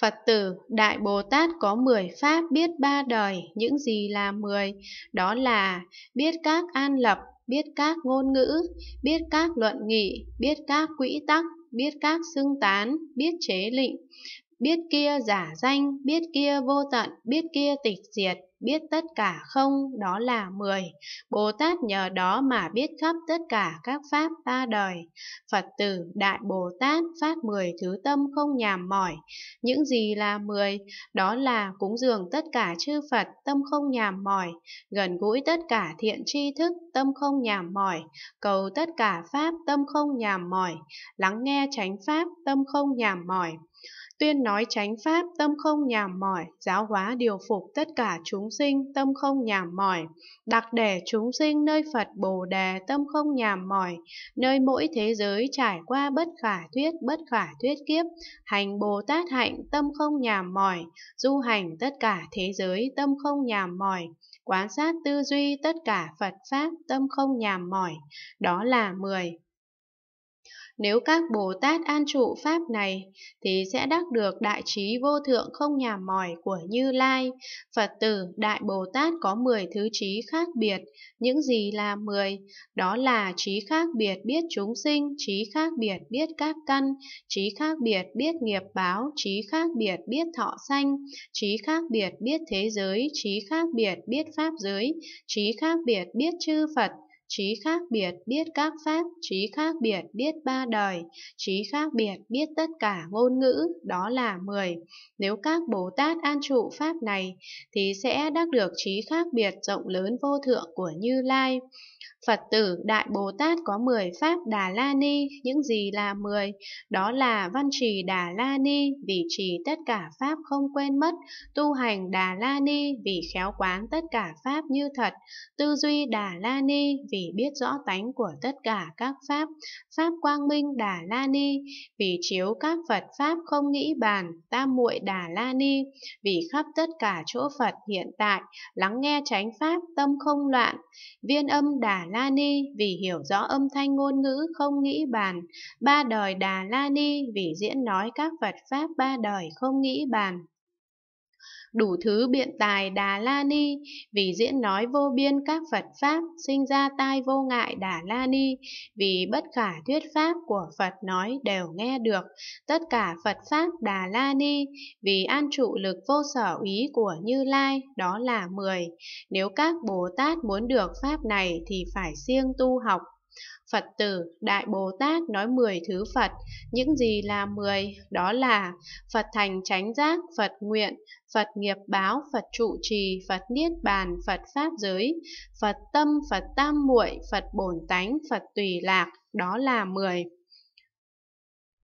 Phật tử, Đại Bồ Tát có 10 pháp biết ba đời, những gì là 10? Đó là biết các an lập, biết các ngôn ngữ, biết các luận nghị, biết các quỹ tắc, biết các xưng tán, biết chế lịnh, biết kia giả danh, biết kia vô tận, biết kia tịch diệt, biết tất cả không đó là mười Bồ Tát nhờ đó mà biết khắp tất cả các pháp ba đời. Phật tử Đại Bồ Tát phát mười thứ tâm không nhàm mỏi. Những gì là mười Đó là cúng dường tất cả chư Phật tâm không nhàm mỏi, gần gũi tất cả thiện tri thức tâm không nhàm mỏi, cầu tất cả pháp tâm không nhàm mỏi, lắng nghe chánh pháp tâm không nhàm mỏi tuyên nói chánh pháp tâm không nhàm mỏi giáo hóa điều phục tất cả chúng chúng sinh tâm không nhảm mỏi, đặc để chúng sinh nơi Phật Bồ Đề tâm không nhảm mỏi, nơi mỗi thế giới trải qua bất khả thuyết bất khả thuyết kiếp, hành Bồ Tát hạnh tâm không nhảm mỏi, du hành tất cả thế giới tâm không nhảm mỏi, quán sát tư duy tất cả Phật Pháp tâm không nhàm mỏi. Đó là 10. Nếu các Bồ Tát an trụ Pháp này, thì sẽ đắc được đại trí vô thượng không nhà mỏi của Như Lai. Phật tử Đại Bồ Tát có 10 thứ trí khác biệt. Những gì là 10? Đó là trí khác biệt biết chúng sinh, trí khác biệt biết các căn, trí khác biệt biết nghiệp báo, trí khác biệt biết thọ sanh, trí khác biệt biết thế giới, trí khác biệt biết pháp giới, trí khác biệt biết chư Phật, trí khác biệt biết các pháp, trí khác biệt biết ba đời, trí khác biệt biết tất cả ngôn ngữ, đó là mười Nếu các Bồ Tát an trụ pháp này, thì sẽ đắc được trí khác biệt rộng lớn vô thượng của Như Lai. Phật tử Đại Bồ Tát có 10 pháp Đà La Ni, những gì là 10? Đó là văn trì Đà La Ni vì trì tất cả pháp không quên mất, tu hành Đà La Ni vì khéo quán tất cả pháp như thật, tư duy Đà La Ni vì vì biết rõ tánh của tất cả các pháp, pháp quang minh Đà La Ni, vì chiếu các Phật pháp không nghĩ bàn, tam muội Đà La Ni, vì khắp tất cả chỗ Phật hiện tại, lắng nghe chánh pháp tâm không loạn, viên âm Đà La Ni, vì hiểu rõ âm thanh ngôn ngữ không nghĩ bàn, ba đời Đà La Ni, vì diễn nói các Phật pháp ba đời không nghĩ bàn đủ thứ biện tài Đà La Ni, vì diễn nói vô biên các Phật Pháp, sinh ra tai vô ngại Đà La Ni, vì bất khả thuyết Pháp của Phật nói đều nghe được, tất cả Phật Pháp Đà La Ni, vì an trụ lực vô sở ý của Như Lai, đó là 10. Nếu các Bồ Tát muốn được Pháp này thì phải siêng tu học Phật tử, Đại Bồ Tát nói 10 thứ Phật, những gì là 10? Đó là Phật thành chánh giác, Phật nguyện, Phật nghiệp báo, Phật trụ trì, Phật niết bàn, Phật pháp giới, Phật tâm, Phật tam muội, Phật bổn tánh, Phật tùy lạc, đó là 10.